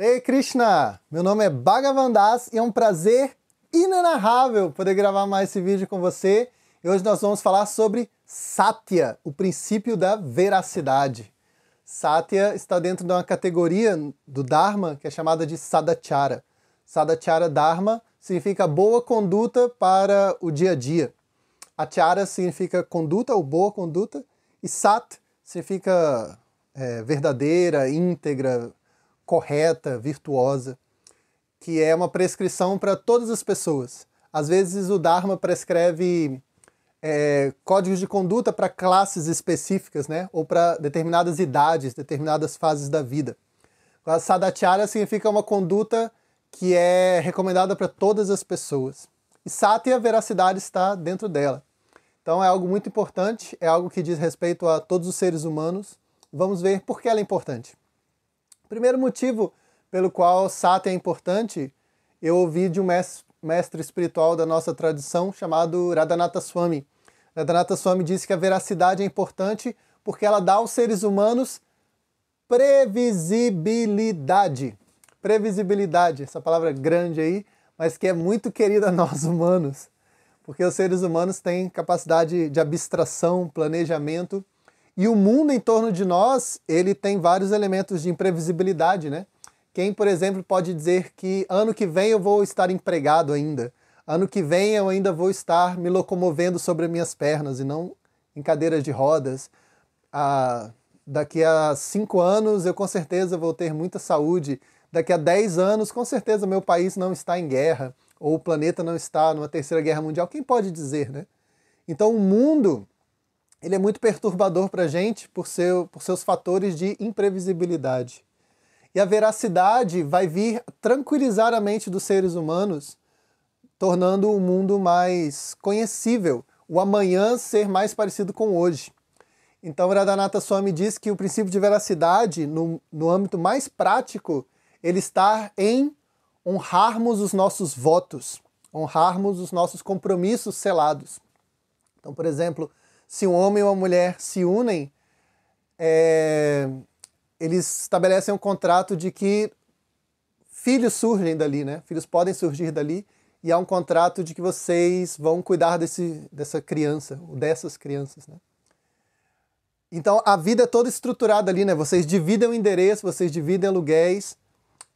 Ei Krishna! Meu nome é Bhagavan Das e é um prazer inenarrável poder gravar mais esse vídeo com você. E hoje nós vamos falar sobre Satya, o princípio da veracidade. Satya está dentro de uma categoria do Dharma que é chamada de Sadachara. Sadachara Dharma significa boa conduta para o dia a dia. Achara significa conduta ou boa conduta e Sat significa é, verdadeira, íntegra, correta, virtuosa, que é uma prescrição para todas as pessoas. Às vezes o Dharma prescreve é, códigos de conduta para classes específicas, né? ou para determinadas idades, determinadas fases da vida. A Sadacharya significa uma conduta que é recomendada para todas as pessoas. E Satya, a veracidade está dentro dela. Então é algo muito importante, é algo que diz respeito a todos os seres humanos. Vamos ver por que ela é importante. Primeiro motivo pelo qual Sati é importante, eu ouvi de um mestre espiritual da nossa tradição chamado Radhanatha Swami. Radhanatha Swami disse que a veracidade é importante porque ela dá aos seres humanos previsibilidade. Previsibilidade, essa palavra grande aí, mas que é muito querida a nós humanos, porque os seres humanos têm capacidade de abstração, planejamento e o mundo em torno de nós, ele tem vários elementos de imprevisibilidade, né? Quem, por exemplo, pode dizer que ano que vem eu vou estar empregado ainda, ano que vem eu ainda vou estar me locomovendo sobre minhas pernas e não em cadeiras de rodas. Ah, daqui a cinco anos eu com certeza vou ter muita saúde. Daqui a dez anos, com certeza, meu país não está em guerra, ou o planeta não está numa terceira guerra mundial. Quem pode dizer, né? Então, o mundo ele é muito perturbador para a gente por, seu, por seus fatores de imprevisibilidade. E a veracidade vai vir tranquilizar a mente dos seres humanos, tornando o mundo mais conhecível, o amanhã ser mais parecido com hoje. Então, Radhanatha Swami diz que o princípio de veracidade, no, no âmbito mais prático, ele está em honrarmos os nossos votos, honrarmos os nossos compromissos selados. Então, por exemplo, se um homem e uma mulher se unem, é, eles estabelecem um contrato de que filhos surgem dali, né? Filhos podem surgir dali e há um contrato de que vocês vão cuidar desse, dessa criança ou dessas crianças, né? Então a vida é toda estruturada ali, né? Vocês dividem o endereço, vocês dividem aluguéis.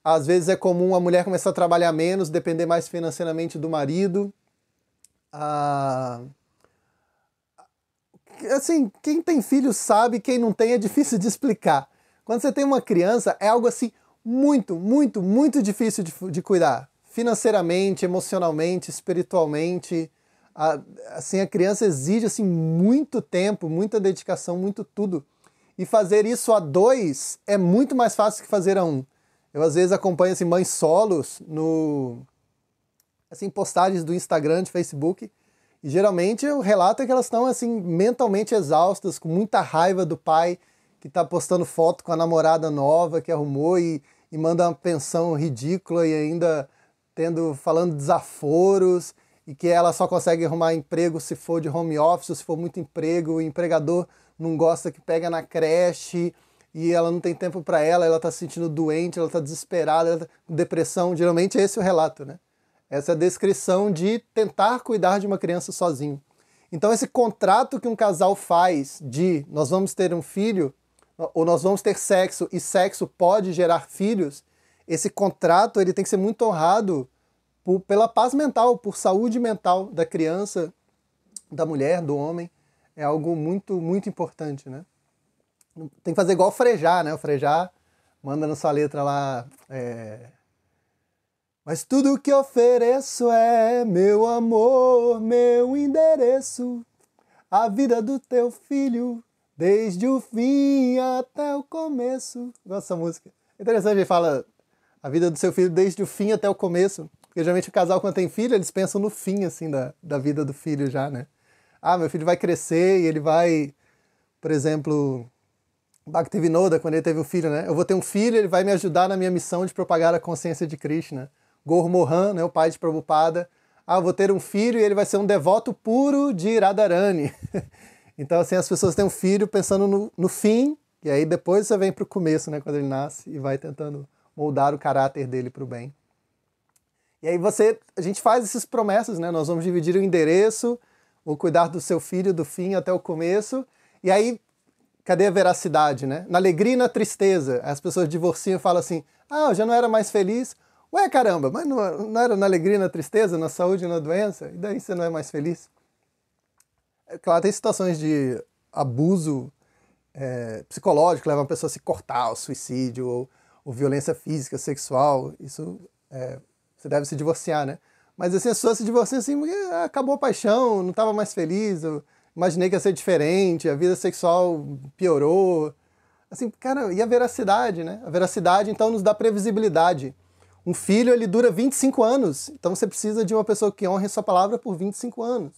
Às vezes é comum a mulher começar a trabalhar menos, depender mais financeiramente do marido. Ah, assim, quem tem filho sabe, quem não tem é difícil de explicar. Quando você tem uma criança, é algo assim muito, muito, muito difícil de, de cuidar. Financeiramente, emocionalmente, espiritualmente. A, assim, a criança exige assim, muito tempo, muita dedicação, muito tudo. E fazer isso a dois é muito mais fácil que fazer a um. Eu às vezes acompanho assim, mães solos no assim postagens do Instagram, de Facebook, e geralmente o relato é que elas estão assim mentalmente exaustas, com muita raiva do pai que está postando foto com a namorada nova que arrumou e, e manda uma pensão ridícula e ainda tendo falando desaforos e que ela só consegue arrumar emprego se for de home office, se for muito emprego, o empregador não gosta que pega na creche e ela não tem tempo para ela, ela está se sentindo doente, ela está desesperada, ela tá com depressão. Geralmente é esse o relato, né? Essa é a descrição de tentar cuidar de uma criança sozinho. Então, esse contrato que um casal faz de nós vamos ter um filho, ou nós vamos ter sexo e sexo pode gerar filhos, esse contrato ele tem que ser muito honrado por, pela paz mental, por saúde mental da criança, da mulher, do homem. É algo muito, muito importante, né? Tem que fazer igual o Frejar, né? O Frejar manda na sua letra lá. É mas tudo que ofereço é meu amor, meu endereço, a vida do teu filho, desde o fim até o começo. Gosto dessa música. Interessante, ele fala a vida do seu filho desde o fim até o começo. Porque geralmente o casal, quando tem filho, eles pensam no fim, assim, da, da vida do filho já, né? Ah, meu filho vai crescer e ele vai, por exemplo, Bhaktivinoda, quando ele teve um filho, né? Eu vou ter um filho, ele vai me ajudar na minha missão de propagar a consciência de Krishna. Gormohan, né, o pai de Prabhupada, ah, vou ter um filho e ele vai ser um devoto puro de Radharani. então, assim, as pessoas têm um filho pensando no, no fim, e aí depois você vem para o começo, né, quando ele nasce, e vai tentando moldar o caráter dele para o bem. E aí você, a gente faz essas promessas, né? Nós vamos dividir o endereço, vou cuidar do seu filho do fim até o começo. E aí, cadê a veracidade, né? Na alegria e na tristeza, as pessoas divorciam e falam assim: "Ah, eu já não era mais feliz". Ué, caramba, mas não, não era na alegria, na tristeza, na saúde, na doença? E daí você não é mais feliz? É, claro, tem situações de abuso é, psicológico, leva a pessoa a se cortar, ao suicídio, ou, ou, violência física, sexual. Isso é, você deve se divorciar, né? Mas assim, a pessoa se divorcia assim, ah, acabou a paixão, não estava mais feliz, eu imaginei que ia ser diferente, a vida sexual piorou. Assim, cara, e a veracidade, né? A veracidade então nos dá previsibilidade. Um filho, ele dura 25 anos, então você precisa de uma pessoa que honre sua palavra por 25 anos,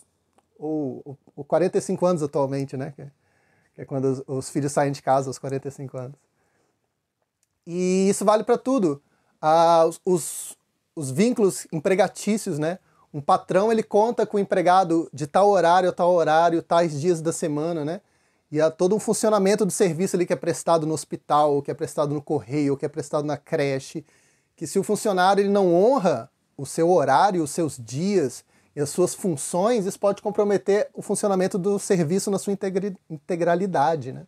ou, ou 45 anos atualmente, né? É, que é quando os, os filhos saem de casa aos 45 anos. E isso vale para tudo. Ah, os, os vínculos empregatícios, né? Um patrão, ele conta com o empregado de tal horário tal horário, tais dias da semana, né? E há todo um funcionamento do serviço ali que é prestado no hospital, ou que é prestado no correio, ou que é prestado na creche, que se o funcionário ele não honra o seu horário, os seus dias e as suas funções, isso pode comprometer o funcionamento do serviço na sua integralidade. Né?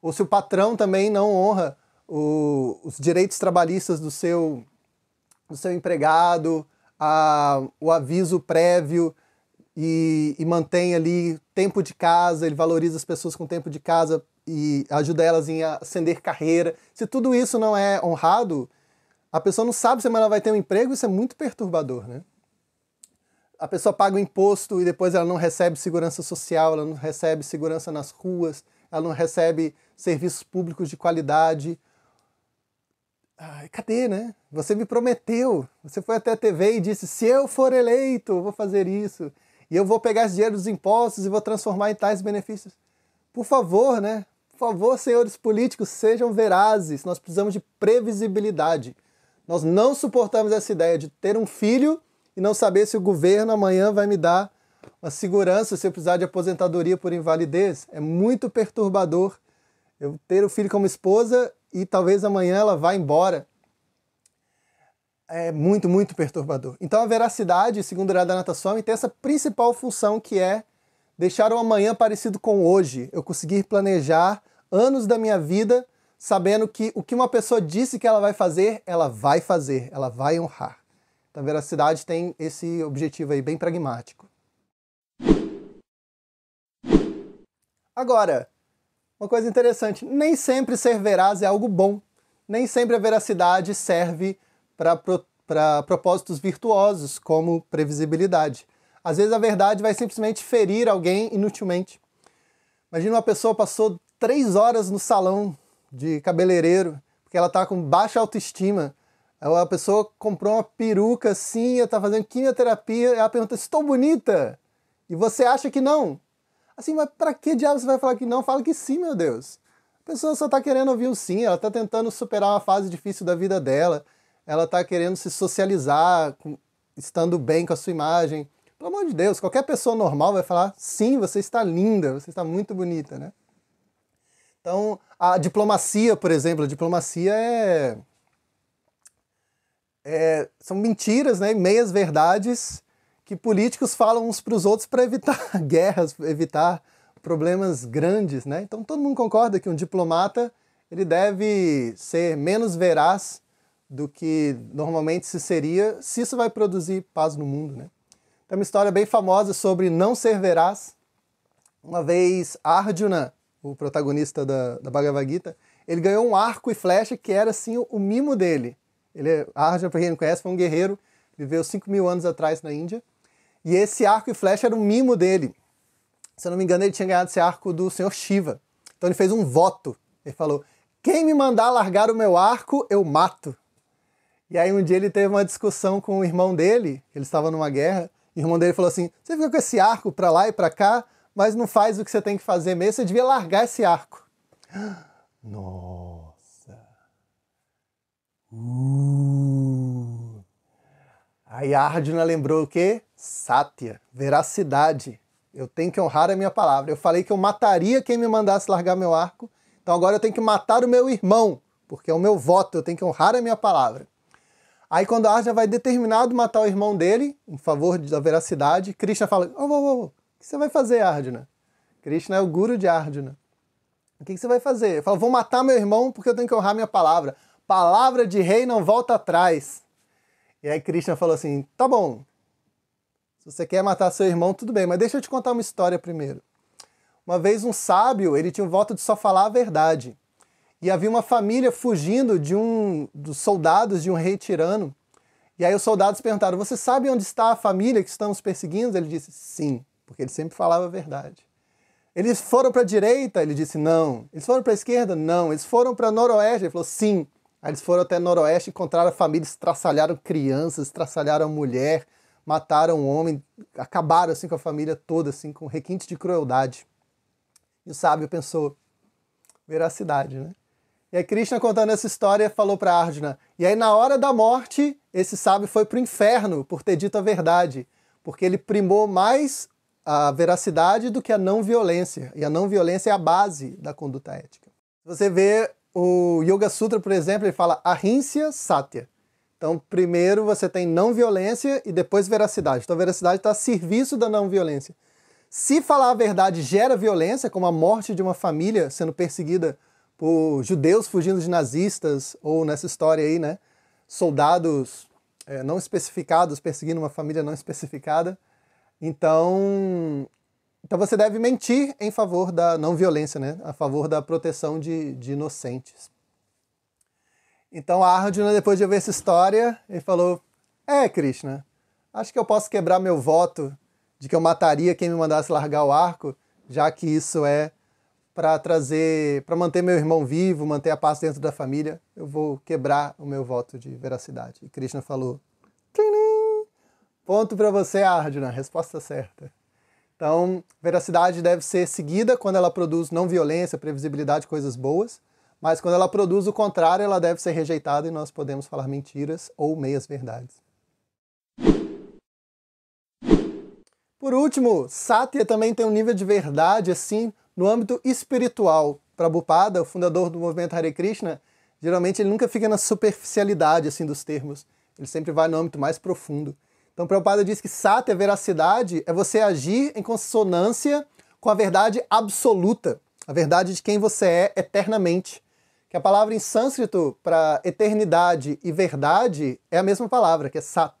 Ou se o patrão também não honra o, os direitos trabalhistas do seu, do seu empregado, a, o aviso prévio e, e, mantém ali tempo de casa, ele valoriza as pessoas com tempo de casa e ajuda elas em ascender carreira. Se tudo isso não é honrado, a pessoa não sabe se ela vai ter um emprego, isso é muito perturbador, né? A pessoa paga o imposto e depois ela não recebe segurança social, ela não recebe segurança nas ruas, ela não recebe serviços públicos de qualidade. Ai, cadê, né? Você me prometeu. Você foi até a TV e disse: se eu for eleito, eu vou fazer isso. E eu vou pegar esse dinheiro dos impostos e vou transformar em tais benefícios. Por favor, né? Por favor, senhores políticos, sejam verazes. Nós precisamos de previsibilidade. Nós não suportamos essa ideia de ter um filho e não saber se o governo amanhã vai me dar uma segurança se eu precisar de aposentadoria por invalidez. É muito perturbador eu ter o filho como esposa e talvez amanhã ela vá embora. É muito, muito perturbador. Então a veracidade, segundo o Radhanatha Swami, tem essa principal função que é deixar o amanhã parecido com hoje. Eu conseguir planejar anos da minha vida sabendo que o que uma pessoa disse que ela vai fazer, ela vai fazer, ela vai honrar. Então, a veracidade tem esse objetivo aí bem pragmático. Agora, uma coisa interessante, nem sempre ser veraz é algo bom. Nem sempre a veracidade serve para propósitos virtuosos, como previsibilidade. Às vezes a verdade vai simplesmente ferir alguém inutilmente. Imagina uma pessoa passou três horas no salão de cabeleireiro, porque ela tá com baixa autoestima. É a pessoa comprou uma peruca assim, está fazendo quimioterapia, ela pergunta: Estou bonita? E você acha que não? Assim, mas para que diabo você vai falar que não? Fala que sim, meu Deus. A pessoa só está querendo ouvir o sim, ela está tentando superar uma fase difícil da vida dela, ela está querendo se socializar, com, estando bem com a sua imagem. Pelo amor de Deus, qualquer pessoa normal vai falar: sim, você está linda, você está muito bonita, né? Então, a diplomacia, por exemplo, a diplomacia é, é são mentiras, né, meias verdades que políticos falam uns para os outros para evitar guerras, evitar problemas grandes, né? Então todo mundo concorda que um diplomata ele deve ser menos veraz do que normalmente se seria, se isso vai produzir paz no mundo, né? Tem uma história bem famosa sobre não ser veraz. Uma vez Arjuna o protagonista da, da Bhagavad Gita, ele ganhou um arco e flecha que era assim o, mimo dele. Ele é, Arjuna, para quem não conhece, foi um guerreiro, viveu 5 mil anos atrás na Índia. E esse arco e flecha era o mimo dele. Se eu não me engano, ele tinha ganhado esse arco do senhor Shiva. Então ele fez um voto. Ele falou: Quem me mandar largar o meu arco, eu mato. E aí um dia ele teve uma discussão com o irmão dele, ele estava numa guerra, e o irmão dele falou assim: Você fica com esse arco para lá e para cá, mas não faz o que você tem que fazer mesmo, você devia largar esse arco. Nossa. Uh. Aí Arjuna lembrou o quê? Sátia, veracidade. Eu tenho que honrar a minha palavra. Eu falei que eu mataria quem me mandasse largar meu arco, então agora eu tenho que matar o meu irmão, porque é o meu voto, eu tenho que honrar a minha palavra. Aí quando Arjuna vai determinado matar o irmão dele, em favor da veracidade, Krishna fala, oh, oh, oh, que você vai fazer, Arjuna? Krishna é o guru de Arjuna. O que, você vai fazer? Falou, vou matar meu irmão porque eu tenho que honrar minha palavra. Palavra de rei não volta atrás. E aí Krishna falou assim: tá bom. Se você quer matar seu irmão, tudo bem, mas deixa eu te contar uma história primeiro. Uma vez um sábio, ele tinha o voto de só falar a verdade. E havia uma família fugindo de um dos soldados de um rei tirano. E aí os soldados perguntaram: "Você sabe onde está a família que estamos perseguindo?" Ele disse: "Sim." porque ele sempre falava a verdade. Eles foram para a direita, ele disse não. Eles foram para a esquerda, não. Eles foram para noroeste, ele falou sim. Aí eles foram até noroeste, encontraram famílias, estraçalharam crianças, estraçalharam mulher, mataram um homem, acabaram assim com a família toda, assim, com requintes de crueldade. E o sábio pensou, veracidade, né? E aí Krishna contando essa história falou para Arjuna, e aí na hora da morte, esse sábio foi para o inferno por ter dito a verdade, porque ele primou mais a veracidade do que a não violência. E a não violência é a base da conduta ética. Você vê o Yoga Sutra, por exemplo, ele fala ahimsa satya. Então, primeiro você tem não violência e depois veracidade. Então, a veracidade está a serviço da não violência. Se falar a verdade gera violência, como a morte de uma família sendo perseguida por judeus fugindo de nazistas, ou nessa história aí, né? Soldados é, não especificados perseguindo uma família não especificada. Então, então você deve mentir em favor da não violência, né? a favor da proteção de, de inocentes. Então Arjuna, depois de ouvir essa história, ele falou: É, Krishna, acho que eu posso quebrar meu voto de que eu mataria quem me mandasse largar o arco, já que isso é para trazer, para manter meu irmão vivo, manter a paz dentro da família. Eu vou quebrar o meu voto de veracidade. E Krishna falou: Tini! Ponto para você, Arjuna. Resposta certa. Então, veracidade deve ser seguida quando ela produz não violência, previsibilidade, coisas boas, mas quando ela produz o contrário, ela deve ser rejeitada e nós podemos falar mentiras ou meias verdades. Por último, Satya também tem um nível de verdade assim no âmbito espiritual. Prabhupada, o fundador do movimento Hare Krishna, geralmente ele nunca fica na superficialidade assim dos termos. Ele sempre vai no âmbito mais profundo. Então, Prabhupada diz que sata, veracidade, é você agir em consonância com a verdade absoluta, a verdade de quem você é eternamente. Que a palavra em sânscrito para eternidade e verdade é a mesma palavra, que é sat.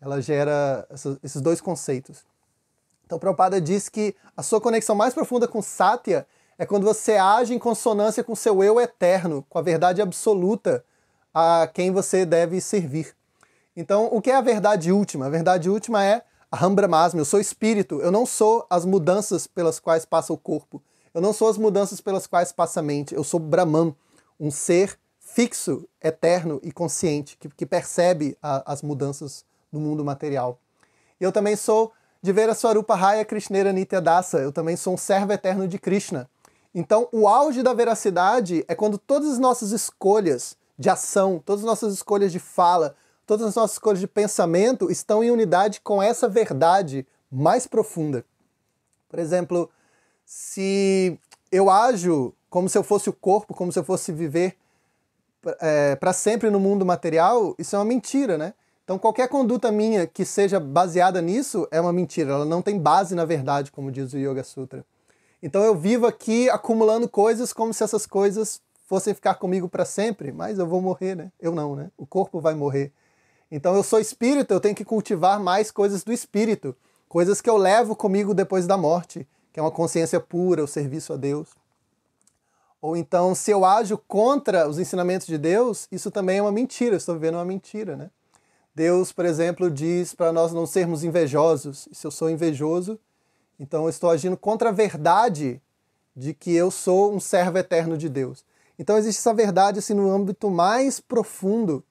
Ela gera esses dois conceitos. Então, Prabhupada diz que a sua conexão mais profunda com Satya é quando você age em consonância com seu eu eterno, com a verdade absoluta a quem você deve servir. Então, o que é a verdade última? A verdade última é a Rambrahmasmi, eu sou espírito, eu não sou as mudanças pelas quais passa o corpo, eu não sou as mudanças pelas quais passa a mente, eu sou Brahman, um ser fixo, eterno e consciente, que, que percebe a, as mudanças no mundo material. Eu também sou de ver a Svarupa Raya Krishneira Nityadasa, eu também sou um servo eterno de Krishna. Então, o auge da veracidade é quando todas as nossas escolhas de ação, todas as nossas escolhas de fala, Todas as nossas escolhas de pensamento estão em unidade com essa verdade mais profunda. Por exemplo, se eu ajo como se eu fosse o corpo, como se eu fosse viver é, para sempre no mundo material, isso é uma mentira, né? Então qualquer conduta minha que seja baseada nisso é uma mentira, ela não tem base na verdade, como diz o Yoga Sutra. Então eu vivo aqui acumulando coisas como se essas coisas fossem ficar comigo para sempre, mas eu vou morrer, né? Eu não, né? O corpo vai morrer. Então eu sou espírito, eu tenho que cultivar mais coisas do espírito, coisas que eu levo comigo depois da morte, que é uma consciência pura, o serviço a Deus. Ou então, se eu ajo contra os ensinamentos de Deus, isso também é uma mentira, eu estou vivendo uma mentira, né? Deus, por exemplo, diz para nós não sermos invejosos. se eu sou invejoso, então eu estou agindo contra a verdade de que eu sou um servo eterno de Deus. Então existe essa verdade assim no âmbito mais profundo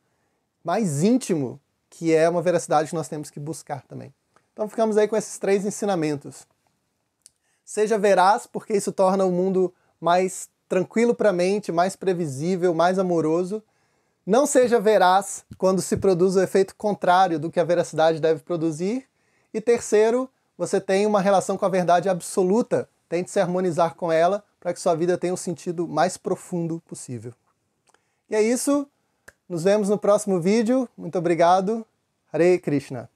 mais íntimo, que é uma veracidade que nós temos que buscar também. Então ficamos aí com esses três ensinamentos. Seja veraz, porque isso torna o mundo mais tranquilo para a mente, mais previsível, mais amoroso. Não seja veraz quando se produz o efeito contrário do que a veracidade deve produzir. E terceiro, você tem uma relação com a verdade absoluta. Tente se harmonizar com ela para que sua vida tenha um sentido mais profundo possível. E é isso. Nos vemos no próximo vídeo. Muito obrigado. Hare Krishna.